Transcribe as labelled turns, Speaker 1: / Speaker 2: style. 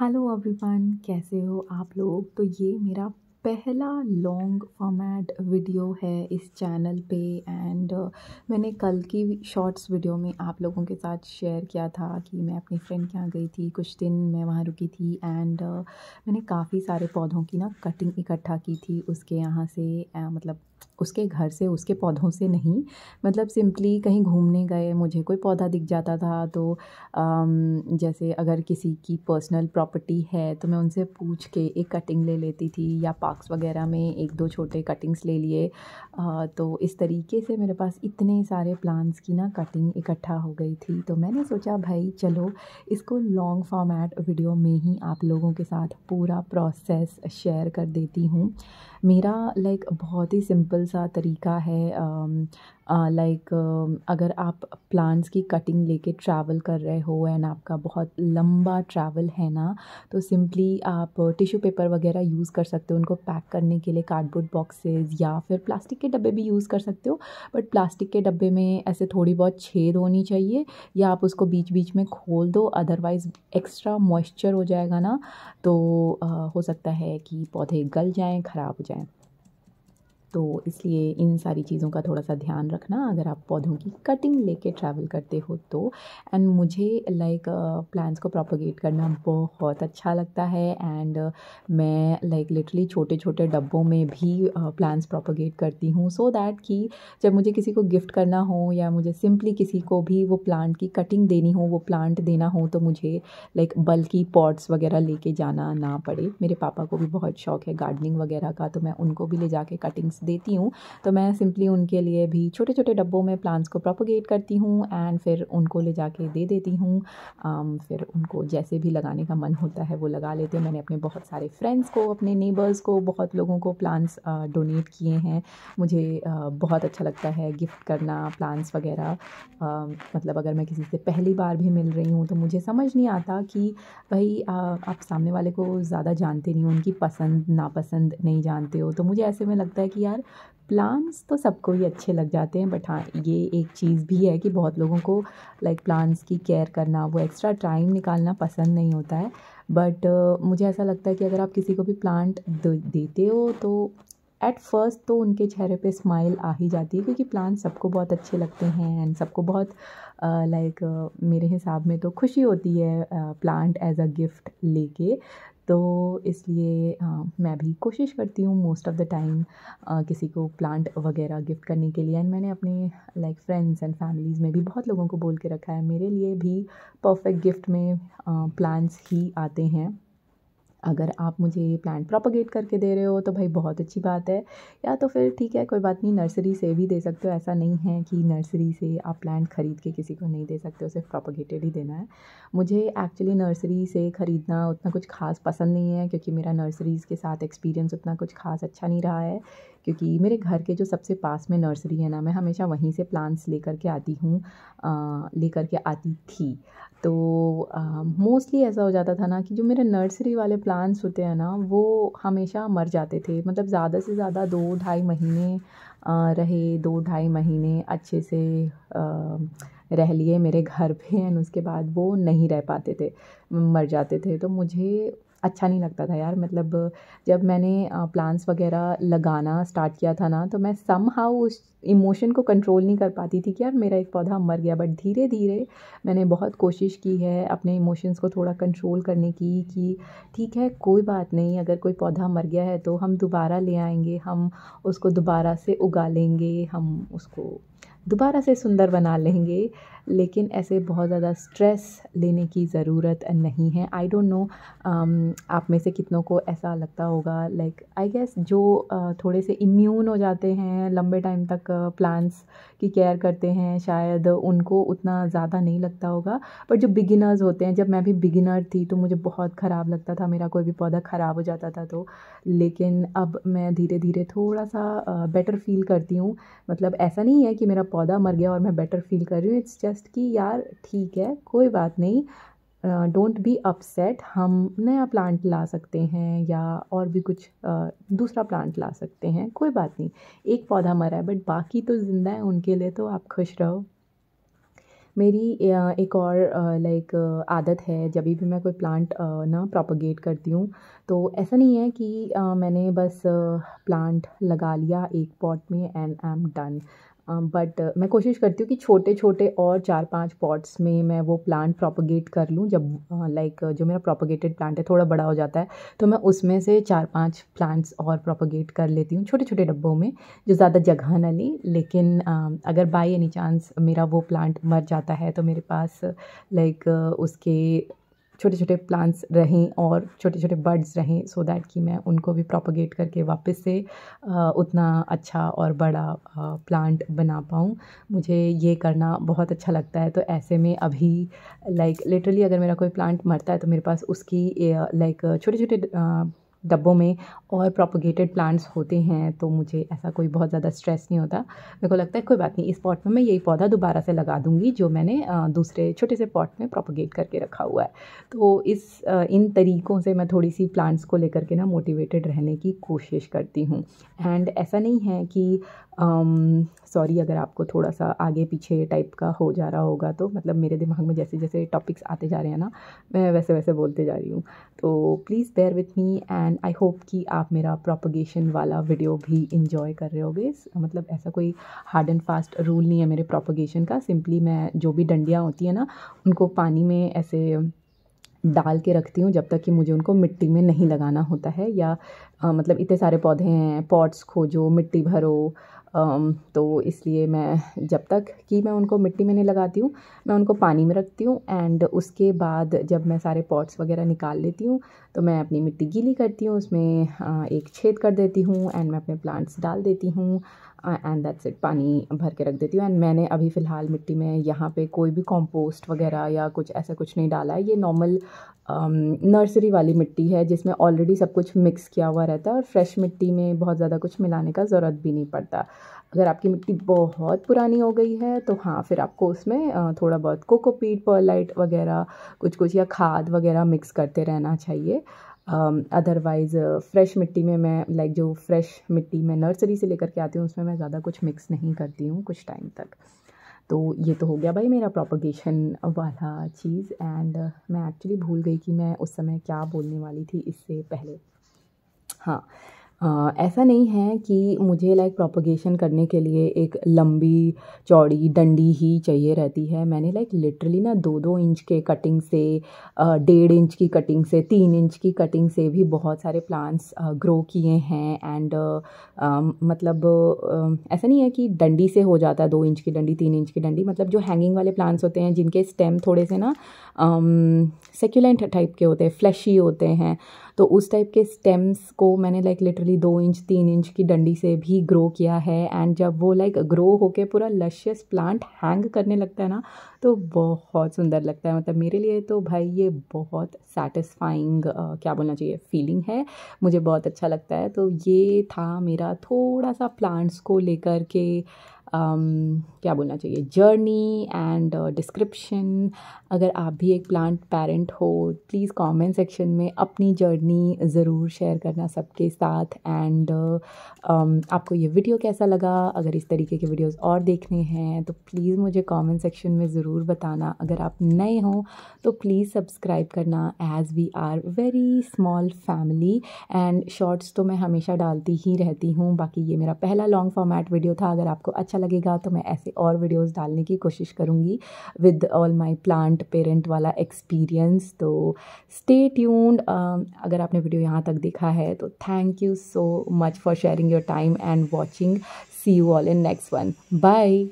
Speaker 1: hello everyone कैसे हो आप लोग तो ये मेरा पहला लॉन्ग फॉर्मेट वीडियो है इस चैनल पे एंड uh, मैंने कल की शॉर्ट्स वीडियो में आप लोगों के साथ शेयर किया था कि मैं अपनी फ्रेंड के यहाँ गई थी कुछ दिन मैं वहाँ रुकी थी एंड uh, मैंने काफ़ी सारे पौधों की ना कटिंग इकट्ठा की थी उसके यहाँ से uh, मतलब उसके घर से उसके पौधों से नहीं मतलब सिंपली कहीं घूमने गए मुझे कोई पौधा दिख जाता था तो आम, जैसे अगर किसी की पर्सनल प्रॉपर्टी है तो मैं उनसे पूछ के एक कटिंग ले लेती थी या पार्क्स वगैरह में एक दो छोटे कटिंग्स ले लिए तो इस तरीके से मेरे पास इतने सारे प्लांट्स की ना कटिंग इकट्ठा हो गई थी तो मैंने सोचा भाई चलो इसको लॉन्ग फॉर्मेट वीडियो में ही आप लोगों के साथ पूरा प्रोसेस शेयर कर देती हूँ मेरा लाइक बहुत ही सिंपल सा तरीका है um, लाइक um, अगर आप प्लांट्स की कटिंग लेके ट्रैवल कर रहे हो एंड आपका बहुत लंबा ट्रैवल है ना तो सिंपली आप टिश्यू पेपर वगैरह यूज़ कर सकते हो उनको पैक करने के लिए कार्डबोर्ड बॉक्सेस या फिर प्लास्टिक के डब्बे भी यूज़ कर सकते हो बट प्लास्टिक के डब्बे में ऐसे थोड़ी बहुत छेद होनी चाहिए या आप उसको बीच बीच में खोल दो अदरवाइज़ एक्स्ट्रा मॉइस्चर हो जाएगा ना तो आ, हो सकता है कि पौधे गल जाएँ ख़राब हो जाएँ तो इसलिए इन सारी चीज़ों का थोड़ा सा ध्यान रखना अगर आप पौधों की कटिंग लेके ट्रैवल करते हो तो एंड मुझे लाइक प्लांट्स को प्रोपोगेट करना बहुत अच्छा लगता है एंड मैं लाइक लिटरली छोटे छोटे डब्बों में भी प्लांट्स प्रोपोगेट करती हूँ सो दैट कि जब मुझे किसी को गिफ्ट करना हो या मुझे सिंपली किसी को भी वो प्लांट की कटिंग देनी हो वो प्लांट देना हो तो मुझे लाइक बल्कि पॉट्स वगैरह लेके जाना ना पड़े मेरे पापा को भी बहुत शौक है गार्डनिंग वगैरह का तो मैं उनको भी ले जाके कटिंग्स प्लांट्स देती हूँ तो मैं सिंपली उनके लिए भी छोटे छोटे डब्बों में प्लांट्स को प्रोपोगेट करती हूँ एंड फिर उनको ले जाके दे देती हूँ फिर उनको जैसे भी लगाने का मन होता है वो लगा लेते हैं मैंने अपने बहुत सारे फ्रेंड्स को अपने नेबर्स को बहुत लोगों को प्लांट्स डोनेट किए हैं मुझे बहुत अच्छा लगता है गिफ्ट करना प्लांट्स वगैरह मतलब अगर मैं किसी से पहली बार भी मिल रही हूँ तो मुझे समझ नहीं आता कि भाई आ, आप सामने वाले को ज़्यादा जानते नहीं हो उनकी पसंद नापसंद नहीं जानते हो तो मुझे ऐसे में लगता है कि यार प्लांट्स तो सबको ही अच्छे लग जाते हैं बट हाँ ये एक चीज़ भी है कि बहुत लोगों को लाइक प्लांट्स की केयर करना वो एक्स्ट्रा टाइम निकालना पसंद नहीं होता है बट uh, मुझे ऐसा लगता है कि अगर आप किसी को भी प्लांट देते हो तो एट फर्स्ट तो उनके चेहरे पे स्माइल आ ही जाती है क्योंकि प्लांट सबको बहुत अच्छे लगते हैं एंड सबको बहुत लाइक uh, like, uh, मेरे हिसाब में तो खुशी होती है प्लांट एज अ गिफ्ट लेके तो इसलिए आ, मैं भी कोशिश करती हूँ मोस्ट ऑफ़ द टाइम किसी को प्लांट वगैरह गिफ्ट करने के लिए एंड मैंने अपने लाइक फ्रेंड्स एंड फैमिलीज़ में भी बहुत लोगों को बोल के रखा है मेरे लिए भी परफेक्ट गिफ्ट में प्लांट्स ही आते हैं अगर आप मुझे ये प्लांट प्रोपोगेट करके दे रहे हो तो भाई बहुत अच्छी बात है या तो फिर ठीक है कोई बात नहीं नर्सरी से भी दे सकते हो ऐसा नहीं है कि नर्सरी से आप प्लांट ख़रीद के किसी को नहीं दे सकते हो सिर्फ प्रोपोगेटेड ही देना है मुझे एक्चुअली नर्सरी से ख़रीदना उतना कुछ खास पसंद नहीं है क्योंकि मेरा नर्सरीज़ के साथ एक्सपीरियंस उतना कुछ खास अच्छा नहीं रहा है क्योंकि मेरे घर के जो सबसे पास में नर्सरी है ना मैं हमेशा वहीं से प्लांट्स लेकर के आती हूँ लेकर के आती थी तो मोस्टली ऐसा हो जाता था ना कि जो मेरे नर्सरी वाले प्लांट्स होते हैं ना वो हमेशा मर जाते थे मतलब ज़्यादा से ज़्यादा दो ढाई महीने आ, रहे दो ढाई महीने अच्छे से आ, रह लिए मेरे घर पे एंड उसके बाद वो नहीं रह पाते थे मर जाते थे तो मुझे अच्छा नहीं लगता था यार मतलब जब मैंने प्लांट्स वगैरह लगाना स्टार्ट किया था ना तो मैं सम हाउ उस इमोशन को कंट्रोल नहीं कर पाती थी कि यार मेरा एक पौधा मर गया बट धीरे धीरे मैंने बहुत कोशिश की है अपने इमोशंस को थोड़ा कंट्रोल करने की कि ठीक है कोई बात नहीं अगर कोई पौधा मर गया है तो हम दोबारा ले आएंगे हम उसको दोबारा से उगा लेंगे हम उसको दोबारा से सुंदर बना लेंगे लेकिन ऐसे बहुत ज़्यादा स्ट्रेस लेने की ज़रूरत नहीं है आई डोंट नो आप में से कितनों को ऐसा लगता होगा लाइक आई गेस जो थोड़े से इम्यून हो जाते हैं लंबे टाइम तक प्लांट्स की केयर करते हैं शायद उनको उतना ज़्यादा नहीं लगता होगा पर जो बिगिनर्स होते हैं जब मैं भी बिगिनर थी तो मुझे बहुत ख़राब लगता था मेरा कोई भी पौधा ख़राब हो जाता था तो लेकिन अब मैं धीरे धीरे थोड़ा सा बेटर फील करती हूँ मतलब ऐसा नहीं है कि मेरा पौधा मर गया और मैं बेटर फील कर रही हूँ इट्स जस्ट सजेस्ट की यार ठीक है कोई बात नहीं डोंट बी अपसेट हम नया प्लांट ला सकते हैं या और भी कुछ uh, दूसरा प्लांट ला सकते हैं कोई बात नहीं एक पौधा मरा है बट बाकी तो ज़िंदा है उनके लिए तो आप खुश रहो मेरी एक और लाइक आदत है जब भी मैं कोई प्लांट ना प्रोपोगेट करती हूँ तो ऐसा नहीं है कि मैंने बस प्लांट लगा लिया एक पॉट में and I am done but um, uh, मैं कोशिश करती हूँ कि छोटे छोटे और चार पांच पॉट्स में मैं वो प्लांट प्रोपोगेट कर लूँ जब लाइक uh, जो मेरा प्रोपोगेटेड प्लांट है थोड़ा बड़ा हो जाता है तो मैं उसमें से चार पांच प्लांट्स और प्रोपोगेट कर लेती हूँ छोटे छोटे डब्बों में जो ज़्यादा जगह न ली लेकिन um, अगर बाई एनी चांस मेरा वो प्लांट मर जाता है तो मेरे पास लाइक उसके छोटे छोटे प्लांट्स रहें और छोटे छोटे बर्ड्स रहें सो दैट कि मैं उनको भी प्रोपोगेट करके वापस से उतना अच्छा और बड़ा प्लांट बना पाऊँ मुझे ये करना बहुत अच्छा लगता है तो ऐसे में अभी लाइक like, लिटरली अगर मेरा कोई प्लांट मरता है तो मेरे पास उसकी लाइक छोटे छोटे डब्बों में और प्रोपोगेटेड प्लांट्स होते हैं तो मुझे ऐसा कोई बहुत ज़्यादा स्ट्रेस नहीं होता मेरे को लगता है कोई बात नहीं इस पॉट में मैं यही पौधा दोबारा से लगा दूंगी जो मैंने दूसरे छोटे से पॉट में प्रोपोगेट करके रखा हुआ है तो इस इन तरीक़ों से मैं थोड़ी सी प्लांट्स को लेकर के ना मोटिवेटेड रहने की कोशिश करती हूँ एंड ऐसा नहीं है कि सॉरी अगर आपको थोड़ा सा आगे पीछे टाइप का हो जा रहा होगा तो मतलब मेरे दिमाग में जैसे जैसे टॉपिक्स आते जा रहे हैं ना मैं वैसे वैसे बोलते जा रही हूँ तो please bear with me and and I hope कि आप मेरा प्रोपोगेशन वाला वीडियो भी इंजॉय कर रहे होगे मतलब ऐसा कोई हार्ड एंड फास्ट रूल नहीं है मेरे प्रोपोगेशन का सिंपली मैं जो भी डंडियाँ होती है ना उनको पानी में ऐसे डाल के रखती हूँ जब तक कि मुझे उनको मिट्टी में नहीं लगाना होता है या आ, मतलब इतने सारे पौधे हैं पॉट्स खोजो मिट्टी भरो तो इसलिए मैं जब तक कि मैं उनको मिट्टी में नहीं लगाती हूँ मैं उनको पानी में रखती हूँ एंड उसके बाद जब मैं सारे पॉट्स वगैरह निकाल लेती हूँ तो मैं अपनी मिट्टी गीली करती हूँ उसमें एक छेद कर देती हूँ एंड मैं अपने प्लांट्स डाल देती हूँ एंड दैट्स इट पानी भर के रख देती हूँ एंड मैंने अभी फ़िलहाल मिट्टी में यहाँ पे कोई भी कॉम्पोस्ट वगैरह या कुछ ऐसा कुछ नहीं डाला है ये नॉर्मल नर्सरी um, वाली मिट्टी है जिसमें ऑलरेडी सब कुछ मिक्स किया हुआ रहता है और फ्रेश मिट्टी में बहुत ज़्यादा कुछ मिलाने का ज़रूरत भी नहीं पड़ता अगर आपकी मिट्टी बहुत पुरानी हो गई है तो हाँ फिर आपको उसमें uh, थोड़ा बहुत कोकोपीट पर्लाइट वगैरह कुछ कुछ या खाद वगैरह मिक्स करते रहना चाहिए अदरवाइज़ um, फ्रेश uh, मिट्टी में मैं लाइक जो फ्रेश मिट्टी मैं नर्सरी से लेकर के आती हूँ उसमें मैं ज़्यादा कुछ मिक्स नहीं करती हूँ कुछ टाइम तक तो ये तो हो गया भाई मेरा प्रोपोगेशन वाला चीज़ एंड uh, मैं एक्चुअली भूल गई कि मैं उस समय क्या बोलने वाली थी इससे पहले हाँ आ, ऐसा नहीं है कि मुझे लाइक प्रोपोगेशन करने के लिए एक लंबी चौड़ी डंडी ही चाहिए रहती है मैंने लाइक लिटरली ना दो दो इंच के कटिंग से डेढ़ इंच की कटिंग से तीन इंच की कटिंग से भी बहुत सारे प्लांट्स ग्रो किए हैं एंड मतलब आ, ऐसा नहीं है कि डंडी से हो जाता है दो इंच की डंडी तीन इंच की डंडी मतलब जो हैंगिंग वाले प्लांट्स होते हैं जिनके स्टेम थोड़े से ना सेक्यूलेंट टाइप के होते हैं फ्लैशी होते हैं तो उस टाइप के स्टेम्स को मैंने लाइक लिटरली नॉर्मली दो इंच तीन इंच की डंडी से भी ग्रो किया है एंड जब वो लाइक ग्रो होके पूरा लशियस प्लांट हैंग करने लगता है ना तो बहुत सुंदर लगता है मतलब मेरे लिए तो भाई ये बहुत सेटिस्फाइंग क्या बोलना चाहिए फीलिंग है मुझे बहुत अच्छा लगता है तो ये था मेरा थोड़ा सा प्लांट्स को लेकर के Um, क्या बोलना चाहिए जर्नी एंड डिस्क्रिप्शन अगर आप भी एक प्लांट पेरेंट हो प्लीज़ कमेंट सेक्शन में अपनी जर्नी ज़रूर शेयर करना सबके साथ एंड uh, um, आपको ये वीडियो कैसा लगा अगर इस तरीके के वीडियोस और देखने हैं तो प्लीज़ मुझे कमेंट सेक्शन में ज़रूर बताना अगर आप नए हो तो प्लीज़ सब्सक्राइब करना as we are very small family and shorts तो मैं हमेशा डालती ही रहती हूँ बाकी ये मेरा पहला लॉन्ग फॉर्मेट वीडियो था अगर आपको अच्छा अच्छा लगेगा तो मैं ऐसे और वीडियोस डालने की कोशिश करूँगी with all my plant parent वाला एक्सपीरियंस तो स्टे ट्यून्ड अगर आपने वीडियो यहाँ तक देखा है तो thank you so much for sharing your time and watching see you all in next one bye